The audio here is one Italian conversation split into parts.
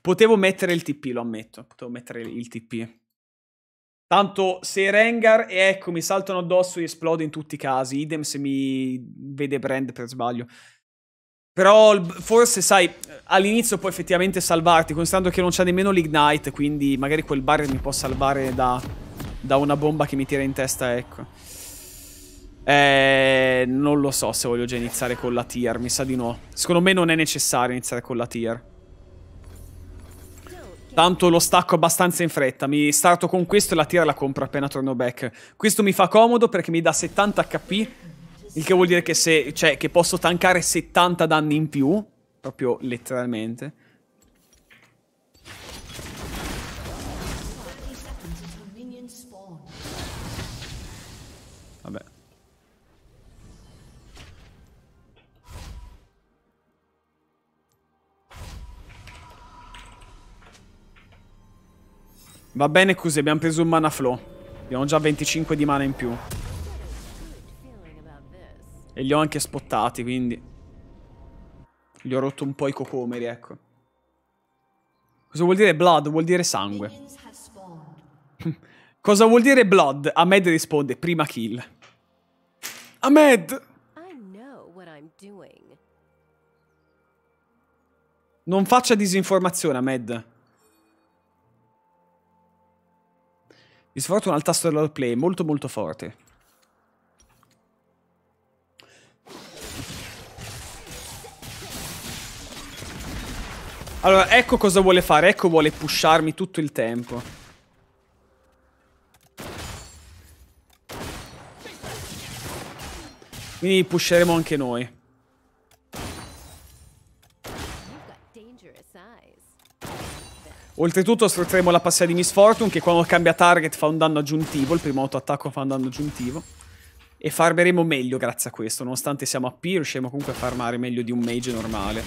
Potevo mettere il TP, lo ammetto. Potevo mettere il TP. Tanto se Rengar e ecco mi saltano addosso e esplode in tutti i casi. Idem se mi vede Brand per sbaglio. Però forse, sai, all'inizio può effettivamente salvarti, considerando che non c'è nemmeno l'Ignite, quindi magari quel barrier mi può salvare da, da, una bomba che mi tira in testa, ecco. Eh, non lo so se voglio già iniziare con la tier, mi sa di no. Secondo me non è necessario iniziare con la tier. Tanto lo stacco abbastanza in fretta, mi starto con questo e la tira la compro appena torno back. Questo mi fa comodo perché mi dà 70 HP, il che vuol dire che, se, cioè, che posso tankare 70 danni in più, proprio letteralmente. Va bene così, abbiamo preso un mana flow. Abbiamo già 25 di mana in più. E li ho anche spottati, quindi... Gli ho rotto un po' i cocomeri, ecco. Cosa vuol dire blood? Vuol dire sangue. Cosa vuol dire blood? Ahmed risponde, prima kill. Ahmed! Non faccia disinformazione, Ahmed. Mi sfortuna il tasto del play, molto molto forte. Allora, ecco cosa vuole fare, ecco vuole pusharmi tutto il tempo. Quindi pusheremo anche noi. Oltretutto sfrutteremo la passiva di Miss Fortune che quando cambia target fa un danno aggiuntivo, il primo autoattacco fa un danno aggiuntivo. E farmeremo meglio grazie a questo, nonostante siamo a P riusciremo comunque a farmare meglio di un mage normale.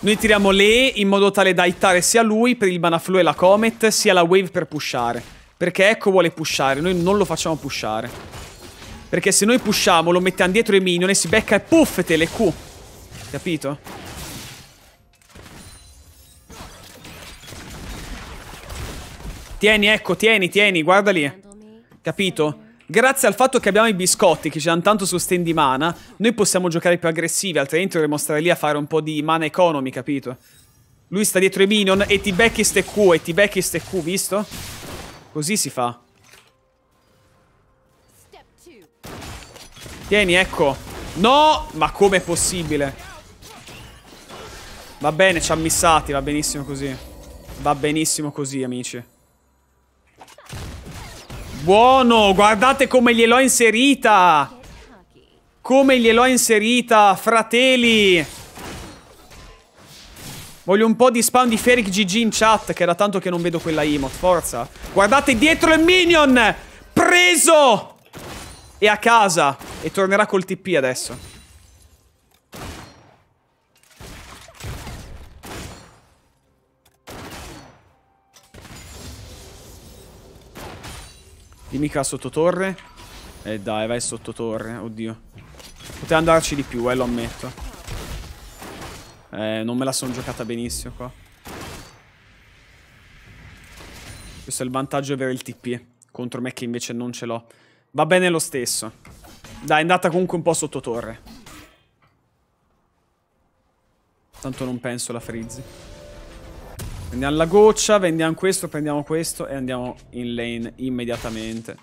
Noi tiriamo le in modo tale da hitare sia lui per il Banaflu e la Comet, sia la Wave per pushare. Perché Echo vuole pushare, noi non lo facciamo pushare. Perché se noi pushiamo lo mettiamo dietro i minion e si becca e puff te le Q. Capito? Tieni, ecco, tieni, tieni, guarda lì. Capito? Grazie al fatto che abbiamo i biscotti che ci danno tanto su stand di mana, noi possiamo giocare più aggressivi, altrimenti dovremmo stare lì a fare un po' di mana economy, capito? Lui sta dietro i minion e ti becchi ste Q, e ti becchi ste Q, visto? Così si fa. Tieni, ecco. No! Ma com'è possibile? Va bene, ci ha missati, va benissimo così. Va benissimo così, amici. Buono, guardate come gliel'ho inserita. Come gliel'ho inserita, fratelli. Voglio un po' di spam di Feric GG in chat, che era tanto che non vedo quella emote, forza. Guardate dietro il minion! Preso! E a casa. E tornerà col TP adesso. Dimmi che va sotto torre. Eh dai, vai sotto torre. Oddio. Poteva andarci di più, eh, lo ammetto. Eh, non me la sono giocata benissimo qua. Questo è il vantaggio di avere il TP. Eh, contro me che invece non ce l'ho. Va bene lo stesso. Dai, è andata comunque un po' sotto torre. Tanto non penso la frizzi. Prendiamo la goccia, vendiamo questo, prendiamo questo e andiamo in lane immediatamente.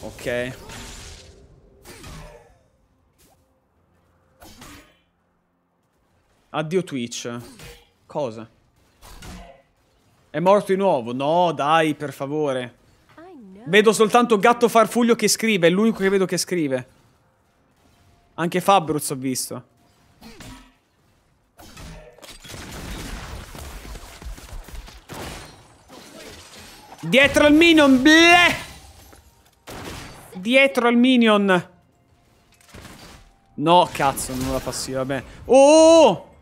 Ok. Addio Twitch. Cosa? È morto di nuovo? No, dai, per favore. Vedo soltanto Gatto Farfuglio che scrive, è l'unico che vedo che scrive. Anche Fabruz ho visto. Dietro al minion, bleh! Dietro al minion. No, cazzo, non la passiva, vabbè. Oh!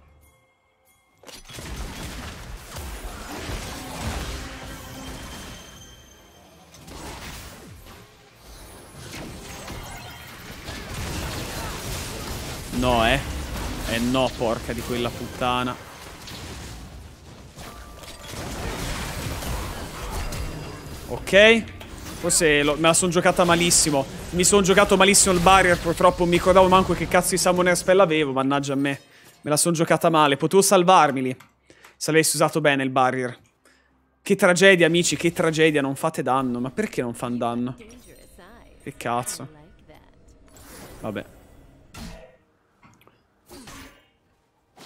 No, eh. Eh no, porca di quella puttana. Ok. Forse lo, me la sono giocata malissimo. Mi sono giocato malissimo il barrier, purtroppo non mi ricordavo manco che cazzo di summoner spell avevo, mannaggia a me. Me la sono giocata male, potevo salvarmi lì. Se avessi usato bene il barrier. Che tragedia, amici, che tragedia, non fate danno. Ma perché non fanno danno? Che cazzo. Vabbè.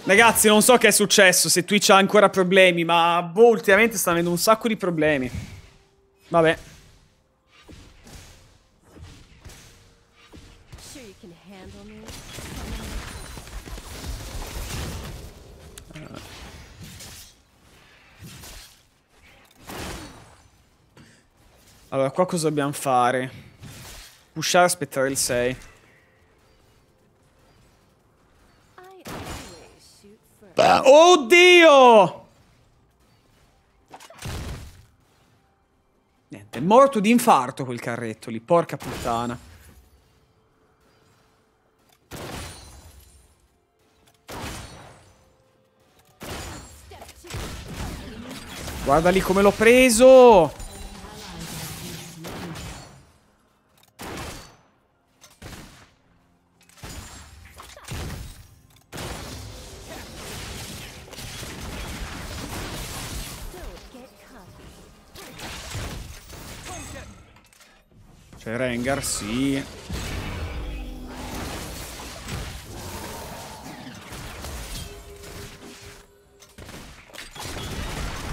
Ragazzi, non so che è successo, se Twitch ha ancora problemi, ma boh, ultimamente sta avendo un sacco di problemi. Vabbè. Allora, qua cosa dobbiamo fare? Pushare aspettare il 6. Oddio! Niente, è morto di infarto quel carretto lì, porca puttana. Guarda lì come l'ho preso! hangar, sì.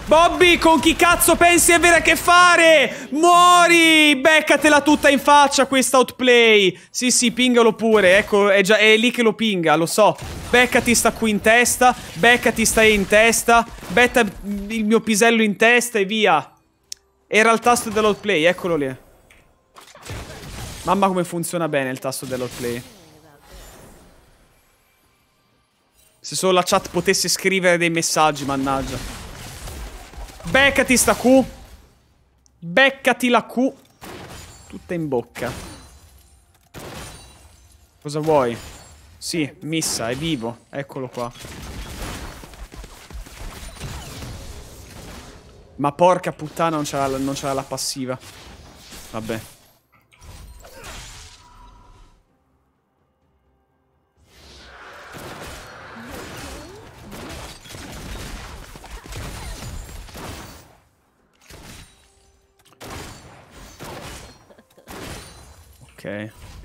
Bobby, con chi cazzo pensi di avere a che fare? Muori! Beccatela tutta in faccia questa outplay. Sì, sì, pingalo pure. Ecco, è, già, è lì che lo pinga, lo so. Beccati sta qui in testa. Beccati sta in testa. Betta il mio pisello in testa e via. Era il tasto dell'outplay, eccolo lì. Mamma come funziona bene il tasto dell'outplay. Se solo la chat potesse scrivere dei messaggi, mannaggia. Beccati sta Q. Beccati la Q. Tutta in bocca. Cosa vuoi? Sì, missa, è vivo. Eccolo qua. Ma porca puttana non c'era la, la passiva. Vabbè.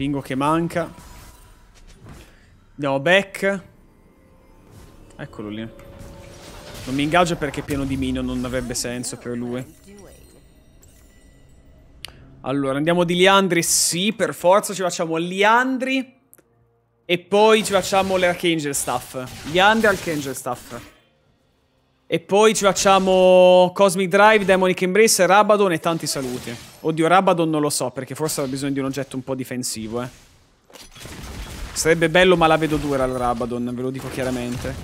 Spingo che manca. Andiamo back. Eccolo lì. Non mi ingaggio perché pieno di mino non avrebbe senso per lui. Allora, andiamo di Liandri. Sì, per forza ci facciamo Liandri. E poi ci facciamo l'Archangel Staff. Liandri Archangel Staff. E poi ci facciamo Cosmic Drive, Demonic Embrace, Rabadon e tanti saluti. Oddio, Rabadon non lo so, perché forse ha bisogno di un oggetto un po' difensivo, eh. Sarebbe bello, ma la vedo dura al Rabadon, ve lo dico chiaramente.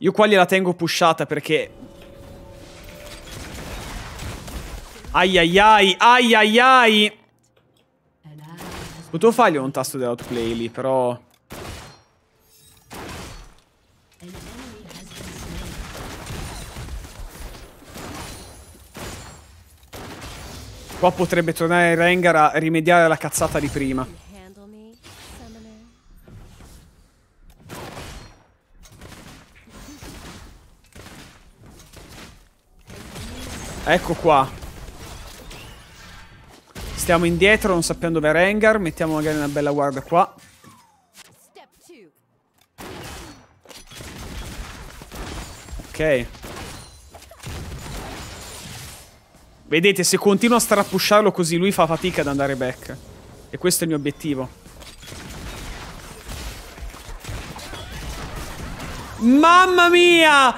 Io qua gliela tengo pushata perché... Ai ai ai, ai ai ai! Potevo fargli un tasto dell'outplay lì, però... Qua potrebbe tornare Rengar a rimediare alla cazzata di prima. Ecco qua. Stiamo indietro, non sappiamo dove è Rengar. Mettiamo magari una bella guarda qua. Ok. Vedete, se continuo a strappusciarlo così lui fa fatica ad andare back. E questo è il mio obiettivo. Mamma mia!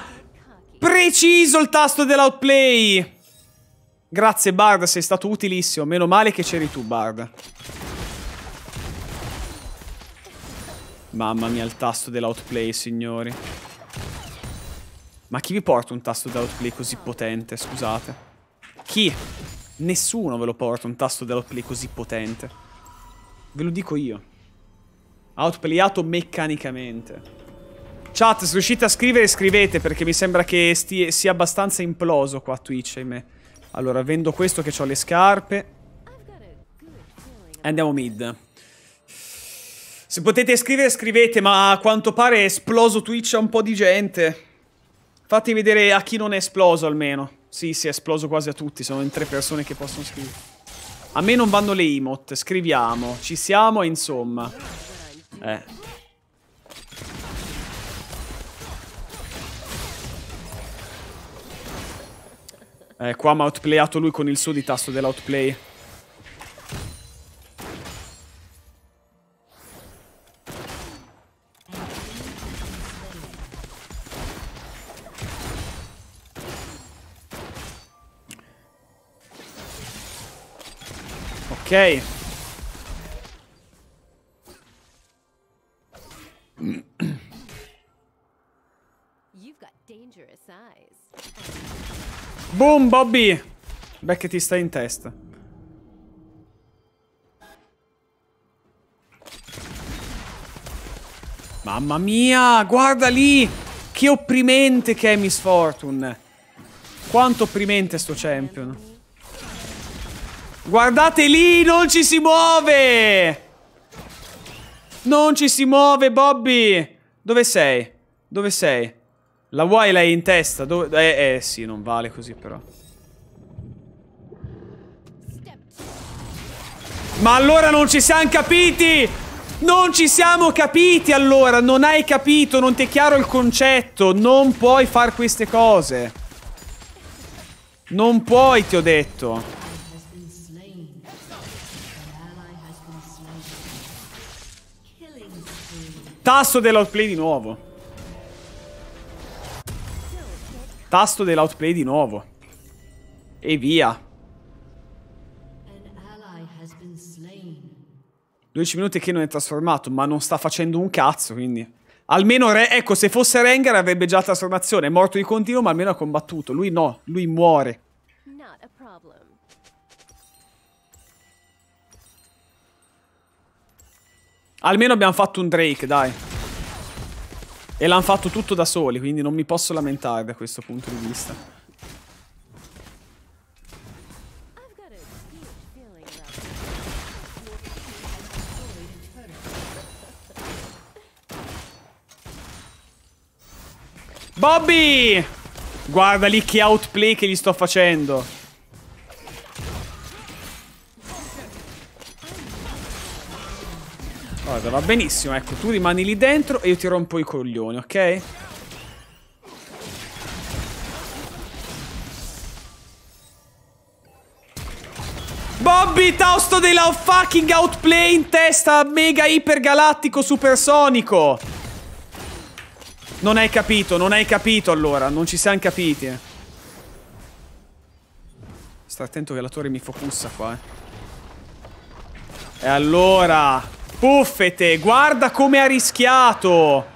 Preciso il tasto dell'outplay! Grazie Bard, sei stato utilissimo. Meno male che c'eri tu, Bard. Mamma mia, il tasto dell'outplay, signori. Ma chi vi porta un tasto dell'outplay così potente? Scusate. Chi? Nessuno ve lo porta un tasto dell'outplay così potente. Ve lo dico io. Outplayato meccanicamente. Chat, se riuscite a scrivere, scrivete, perché mi sembra che sia abbastanza imploso qua a Twitch, ahimè. Allora, vendo questo che ho le scarpe. E andiamo mid. Se potete scrivere, scrivete, ma a quanto pare è esploso Twitch a un po' di gente. Fatemi vedere a chi non è esploso, almeno. Sì, sì, è esploso quasi a tutti. Sono in tre persone che possono scrivere. A me non vanno le emot. Scriviamo. Ci siamo e insomma. Eh. Eh, qua mi ha outplayato lui con il suo di tasto dell'outplay. Ok. Boom, Bobby! Beh, che ti stai in testa. Mamma mia, guarda lì! Che opprimente che è Miss Fortune! Quanto opprimente sto champion. Guardate lì, non ci si muove! Non ci si muove, Bobby! Dove sei? Dove sei? La vuoi lei in testa? Dove... Eh, eh, sì, non vale così però. Ma allora non ci siamo capiti! Non ci siamo capiti allora! Non hai capito, non ti è chiaro il concetto. Non puoi far queste cose. Non puoi, ti ho detto. Tasto dell'outplay di nuovo. Tasto dell'outplay di nuovo. E via. 12 minuti che non è trasformato, ma non sta facendo un cazzo, quindi... Almeno, Re ecco, se fosse Rengar avrebbe già trasformazione. È morto di continuo, ma almeno ha combattuto. Lui no, lui muore. Not a problem. Almeno abbiamo fatto un Drake, dai. E l'hanno fatto tutto da soli, quindi non mi posso lamentare da questo punto di vista. Bobby! Guarda lì che outplay che gli sto facendo. Guarda, va benissimo, ecco, tu rimani lì dentro e io ti rompo i coglioni, ok? Bobby Tausto della fucking outplay in testa mega ipergalattico supersonico. Non hai capito, non hai capito allora, non ci siamo capiti. Sta attento che la torre mi focussa qua, eh. E allora... Puffete, guarda come ha rischiato!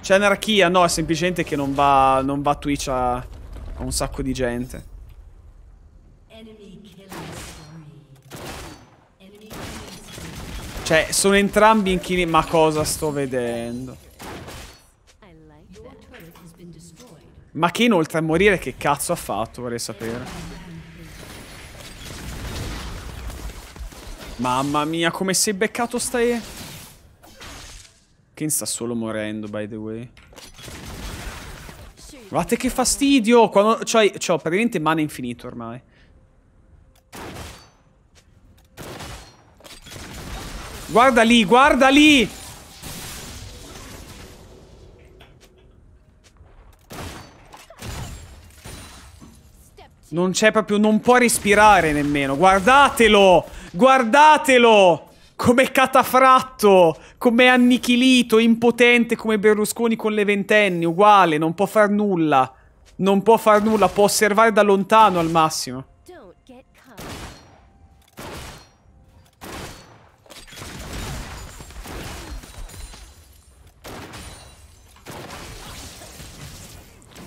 C'è anarchia, no, è semplicemente che non va, non va Twitch a, a un sacco di gente. Cioè, sono entrambi in chili... ma cosa sto vedendo? Ma che inoltre a morire che cazzo ha fatto, vorrei sapere. Mamma mia, come sei beccato stai... Ken sta solo morendo, by the way. Guardate che fastidio! Quando... Cioè, cioè, praticamente mana infinito ormai. Guarda lì, guarda lì! Non c'è proprio... Non può respirare nemmeno. Guardatelo! Guardatelo! Come catafratto, come annichilito, impotente come Berlusconi con le ventenni, uguale, non può far nulla. Non può far nulla, può osservare da lontano al massimo.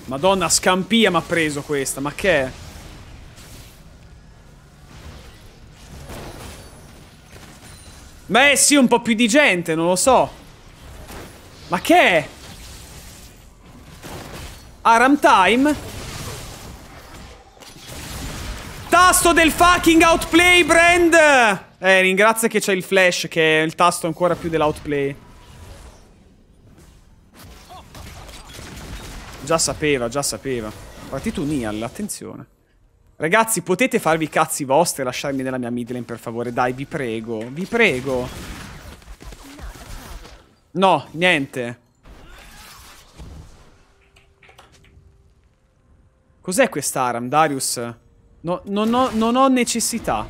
Madonna, scampia mi ha preso questa, ma che è? Beh, sì, un po' più di gente, non lo so. Ma che è? Aram time? Tasto del fucking outplay, Brand! Eh, ringrazia che c'è il flash, che è il tasto ancora più dell'outplay. Già sapeva, già sapeva. Partito Nial, attenzione. Ragazzi, potete farvi i cazzi vostri e lasciarmi nella mia midlane, per favore. Dai, vi prego, vi prego. No, niente. Cos'è quest'aram, Darius? No, non, ho, non ho necessità.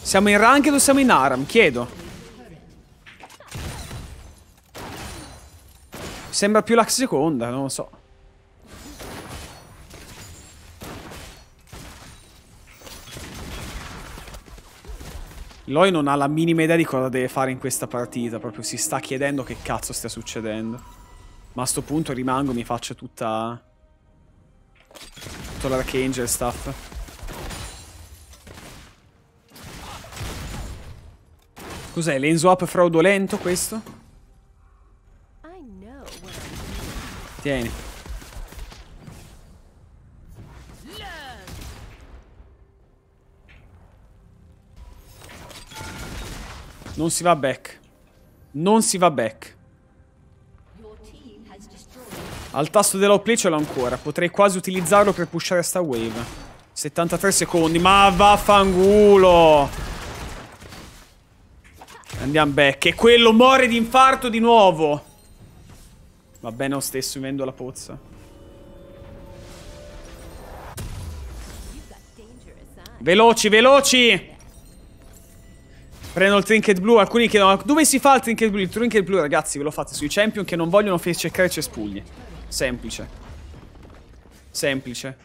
Siamo in ranked o siamo in aram? Chiedo. Sembra più la seconda, non lo so. Loi non ha la minima idea di cosa deve fare in questa partita, proprio si sta chiedendo che cazzo stia succedendo. Ma a sto punto rimango, e mi faccio tutta... Tutto l'Archangel stuff. Cos'è, l'enzo up fraudolento questo? Tieni. Non si va back. Non si va back. Al tasto dell'outplay ce l'ho ancora. Potrei quasi utilizzarlo per pushare sta wave. 73 secondi. Ma vaffangulo! Andiamo back. E quello muore di infarto di nuovo. Va bene lo stesso, mi vendo la pozza. Veloci, veloci! Prendo il trinket blu, alcuni chiedono dove si fa il trinket blu? Il trinket blu ragazzi ve lo fate sui champion che non vogliono cercare cespugli. Cioè semplice. Semplice.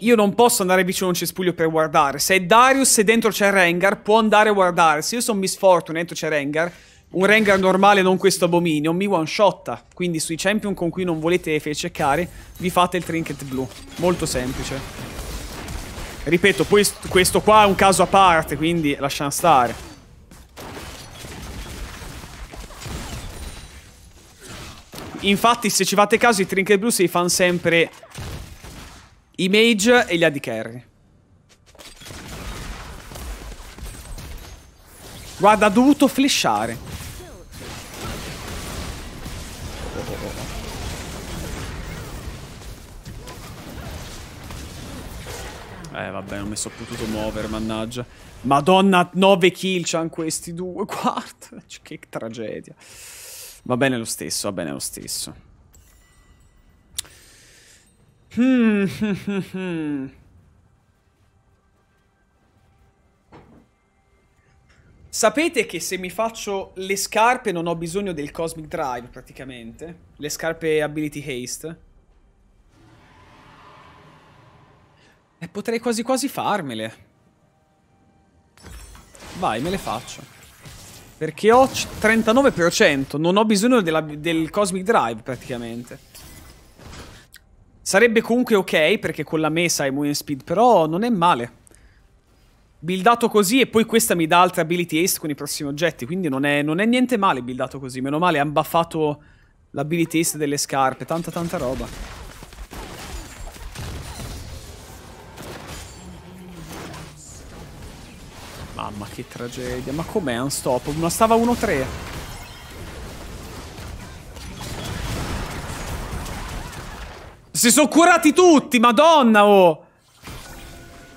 Io non posso andare vicino a un cespuglio per guardare. Se Darius e dentro c'è Rengar, può andare a guardare. Se io sono Miss Fortune e dentro c'è Rengar, un Rengar normale, non questo abominio, mi one-shotta. Quindi sui champion con cui non volete feccare, vi fate il trinket blu. Molto semplice. Ripeto, questo qua è un caso a parte, quindi lasciamo stare. Infatti, se ci fate caso, i trinket blu si fanno sempre i mage e gli AD carry. Guarda, ha dovuto flashare. Eh, vabbè, non mi sono potuto muovere, mannaggia. Madonna, 9 kill c'han questi due. Guarda, cioè, che tragedia. Va bene lo stesso, va bene lo stesso. Hmm. Sapete che se mi faccio le scarpe non ho bisogno del Cosmic Drive, praticamente? Le scarpe Ability Haste. E eh, potrei quasi quasi farmele. Vai, me le faccio. Perché ho 39%, non ho bisogno della, del Cosmic Drive praticamente. Sarebbe comunque ok perché con la mesa e Moving Speed, però non è male. Buildato così e poi questa mi dà altre ability haste con i prossimi oggetti, quindi non è, non è niente male buildato così. Meno male, ha buffato l'ability haste delle scarpe, tanta tanta roba. Mamma che tragedia. Ma com'è un stop? Ma stava 1-3. Si sono curati tutti, madonna oh!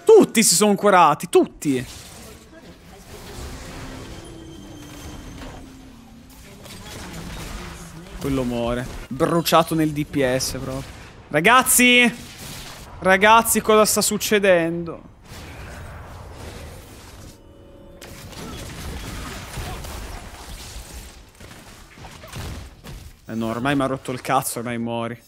Tutti si sono curati, tutti! Quello muore. Bruciato nel DPS proprio. Ragazzi! Ragazzi, cosa sta succedendo? Eh no, ormai mi ha rotto il cazzo, ormai muori.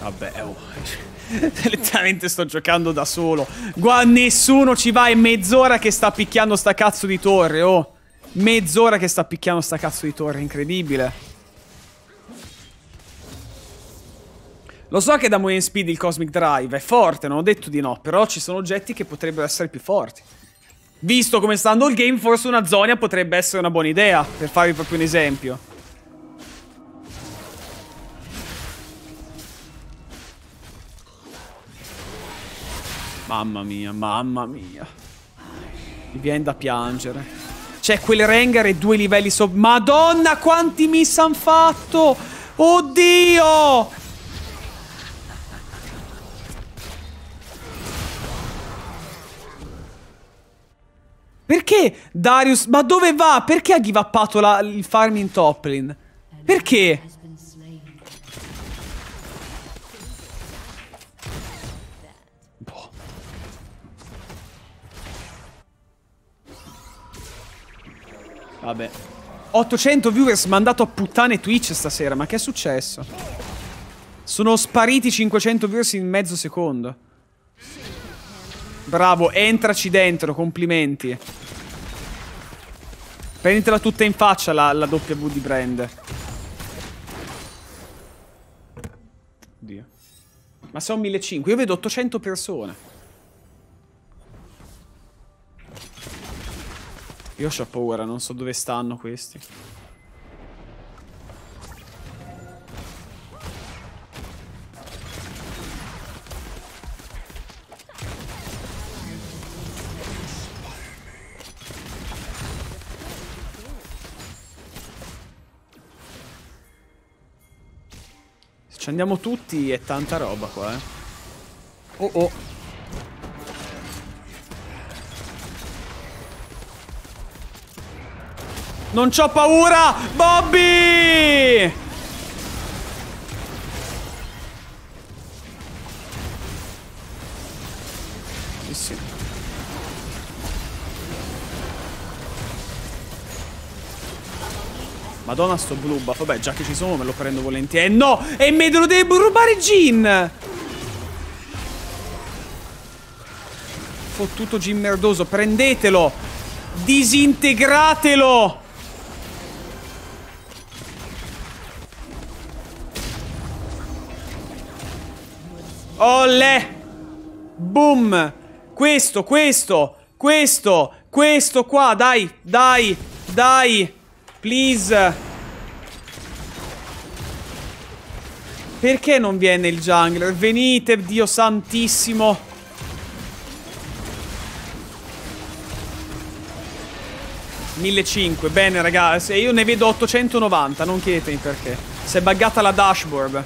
Vabbè, oh. Letteralmente sto giocando da solo. Gua, nessuno ci va, è mezz'ora che sta picchiando sta cazzo di torre, oh. Mezz'ora che sta picchiando sta cazzo di torre, incredibile. Lo so che da Moyen Speed il Cosmic Drive è forte, non ho detto di no, però ci sono oggetti che potrebbero essere più forti. Visto come sta andando il game, forse una Zonia potrebbe essere una buona idea, per farvi proprio un esempio. Mamma mia, mamma mia. Mi viene da piangere. C'è quel Rengar e due livelli sopra. Madonna, quanti miss han fatto! Oddio! Perché Darius? Ma dove va? Perché ha divappato la, il farming Toplin? Perché? Boh. Vabbè. 800 viewers mandato a puttane Twitch stasera, ma che è successo? Sono spariti 500 viewers in mezzo secondo. Bravo, entraci dentro, complimenti. Prenditela tutta in faccia la, la W di Brand. Oddio. Ma sono 1500, io vedo 800 persone. Io ho paura, non so dove stanno questi. Ci andiamo tutti e tanta roba qua, eh. Oh oh. Non c'ho paura! Bobby! Madonna sto blu buff. Vabbè, già che ci sono me lo prendo volentieri. No! E me lo devo rubare Jin Fottuto Jin merdoso. Prendetelo! Disintegratelo! Olle! Boom! Questo, questo, questo, questo qua, dai, dai, dai! Please! Perché non viene il jungler? Venite, Dio santissimo. ,500. Bene, ragazzi. Io ne vedo 890. Non chiedetemi perché. Si è buggata la dashboard.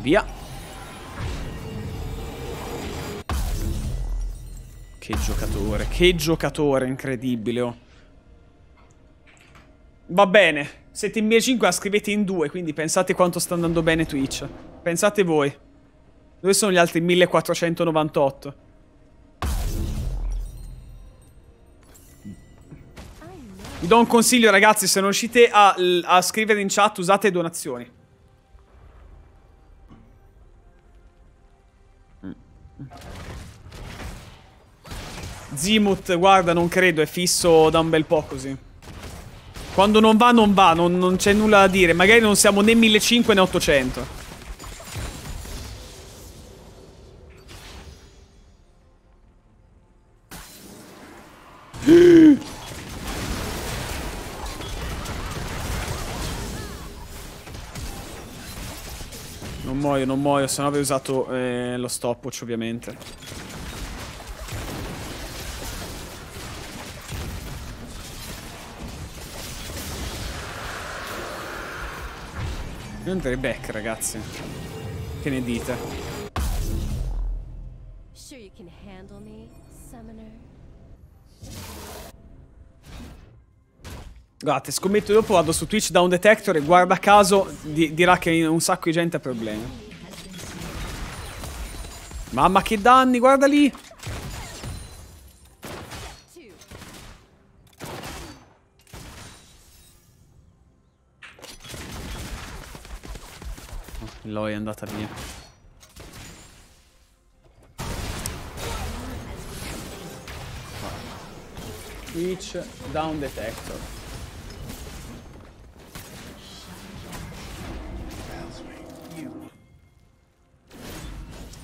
Via. Che giocatore, che giocatore incredibile, oh. Va bene, siete in 1005, la scrivete in 2, quindi pensate quanto sta andando bene Twitch. Pensate voi. Dove sono gli altri 1498? Vi do un consiglio ragazzi, se non riuscite a, a scrivere in chat usate donazioni. Mm. Zimut, guarda, non credo, è fisso da un bel po' così. Quando non va, non va, non, non c'è nulla da dire. Magari non siamo né 1500 né 800. Non muoio, non muoio, se no avevo usato eh, lo stopwatch ovviamente. Io andrei back, ragazzi. Che ne dite? Sure you can handle me, summoner. Guardate, scommetto dopo vado su Twitch da un detector e guarda caso di dirà che un sacco di gente ha problemi. Mamma che danni, guarda lì! Loi è andata via. Each down detector.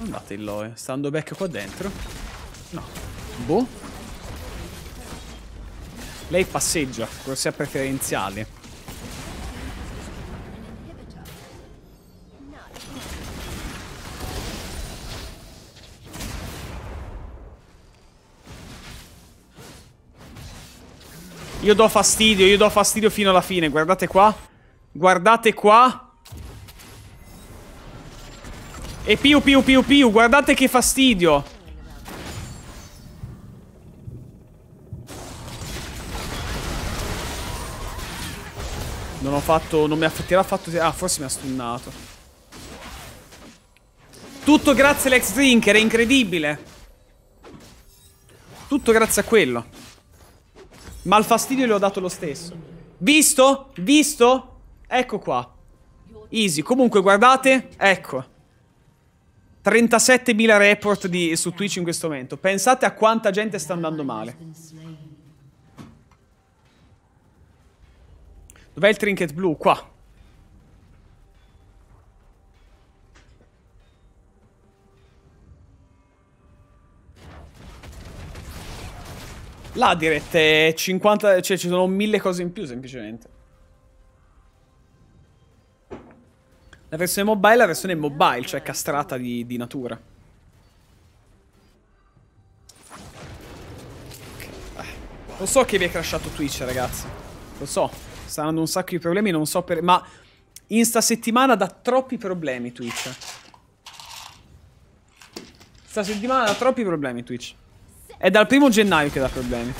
Andate in Loe. Sta andando back qua dentro? No. Boh. Lei passeggia, corsia preferenziale. Io do fastidio, io do fastidio fino alla fine. Guardate qua. Guardate qua. E più, più, più, più. Guardate che fastidio. Non ho fatto... Non mi affetterà fatto... Ah, forse mi ha stunnato. Tutto grazie all'ex drinker, è incredibile. Tutto grazie a quello. Ma il fastidio gli ho dato lo stesso. Visto? Visto? Ecco qua. Easy. Comunque, guardate. Ecco. 37.000 report di, su Twitch in questo momento. Pensate a quanta gente sta andando male. Dov'è il trinket blu? Qua. La direct è 50, cioè ci sono mille cose in più semplicemente. La versione mobile è la versione mobile, cioè castrata di, di natura. Lo so che vi è crashato Twitch, ragazzi. Lo so. Stanno un sacco di problemi, non so per... Ma in sta settimana dà troppi problemi Twitch. Sta settimana dà troppi problemi Twitch. È dal primo gennaio che dà problemi.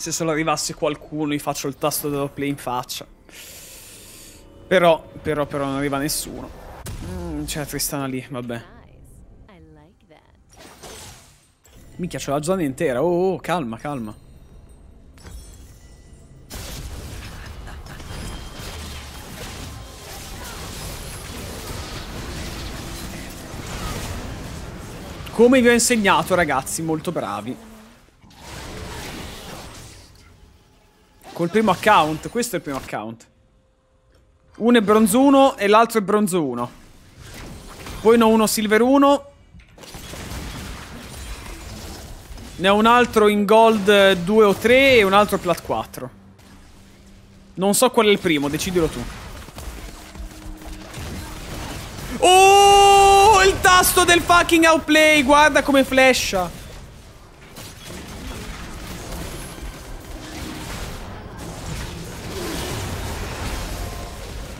se solo arrivasse qualcuno gli faccio il tasto dello play in faccia. Però, però, però non arriva nessuno. Mm, c'è la Tristana lì, vabbè. Minchia, c'è la zona intera. Oh, oh, calma, calma. Come vi ho insegnato, ragazzi, molto bravi. Col primo account. Questo è il primo account. Uno è bronzo 1 e l'altro è bronzo 1. Poi ne ho uno silver 1. Ne ho un altro in gold 2 o 3 e un altro plat 4. Non so qual è il primo, decidilo tu. Oh, il tasto del fucking outplay, guarda come flasha.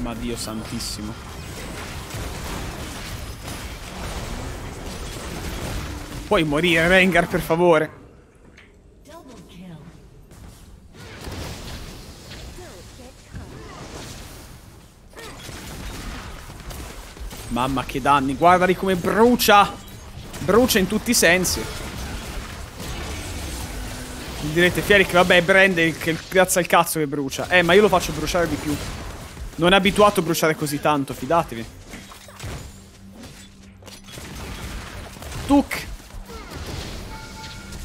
Ma Dio santissimo. Puoi morire, Rengar, per favore. Mamma che danni, guardali come brucia Brucia in tutti i sensi Direte Fieric, vabbè Brand che piazza il cazzo che brucia Eh ma io lo faccio bruciare di più non è abituato a bruciare così tanto, fidatevi. Tuk.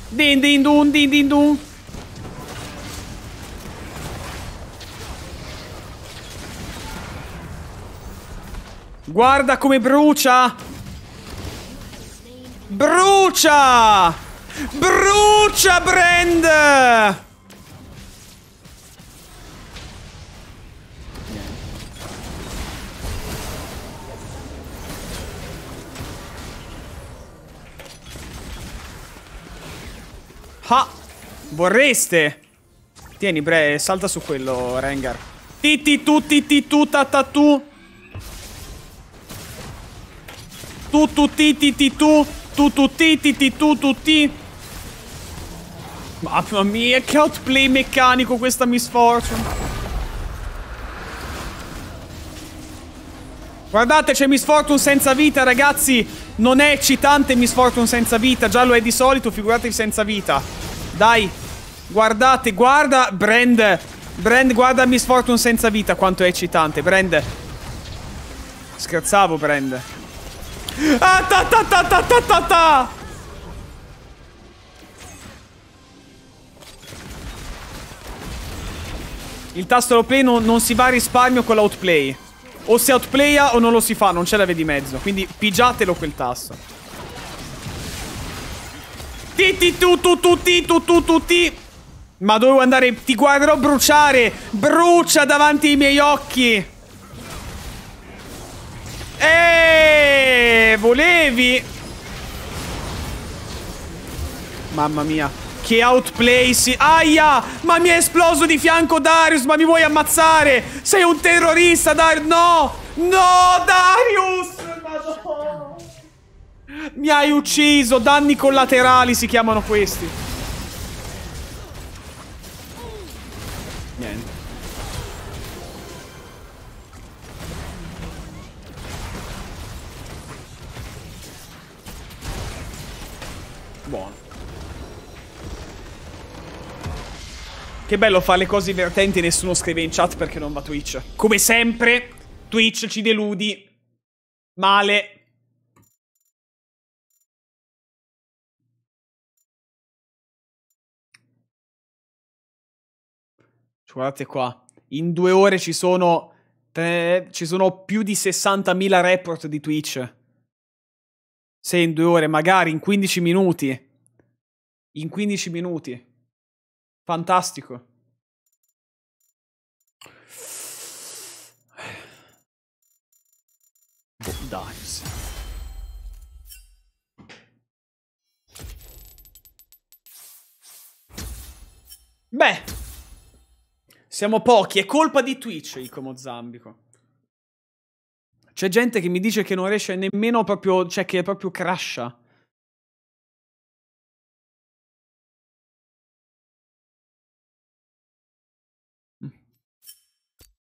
Din din dun, din din dun. Guarda come brucia! Brucia! Brucia, Brand! Ah! Vorreste! Tieni, Bre, salta su quello, Rengar. Titi tu, titi tu, tatatù. Tu, tu, titi, ti, tu. Tu, tu, titi, ti, tu, tu, ti. Mamma mia, che outplay meccanico questa misfortune. Guardate, c'è Miss Fortune senza vita, ragazzi. Non è eccitante Miss Fortune senza vita. Già lo è di solito, figuratevi senza vita. Dai. Guardate, guarda Brand. Brand, guarda Miss Fortune senza vita quanto è eccitante. Brand. Scherzavo, Brand. Ah, ta ta ta ta ta ta ta! Il tasto P non, non si va a risparmio con l'outplay. O si outplaya o non lo si fa, non ce la via di mezzo. Quindi pigiatelo quel tasto. Ti ti tu tu tu ti tu tu tu ti. Ma dovevo andare... Ti guarderò bruciare. Brucia davanti ai miei occhi. Eeeh, volevi. Mamma mia che outplay si... Aia! Ma mi è esploso di fianco Darius, ma mi vuoi ammazzare? Sei un terrorista, Darius! No! No, Darius! No! Mi hai ucciso, danni collaterali si chiamano questi. Che bello fare le cose divertenti e nessuno scrive in chat perché non va Twitch. Come sempre, Twitch ci deludi. Male. Guardate qua. In due ore ci sono, tre, ci sono più di 60.000 report di Twitch. Se in due ore, magari in 15 minuti. In 15 minuti. Fantastico. Boh, Dives. Beh, siamo pochi, è colpa di Twitch, Ico Zambico. C'è gente che mi dice che non riesce nemmeno proprio, cioè che è proprio crasha.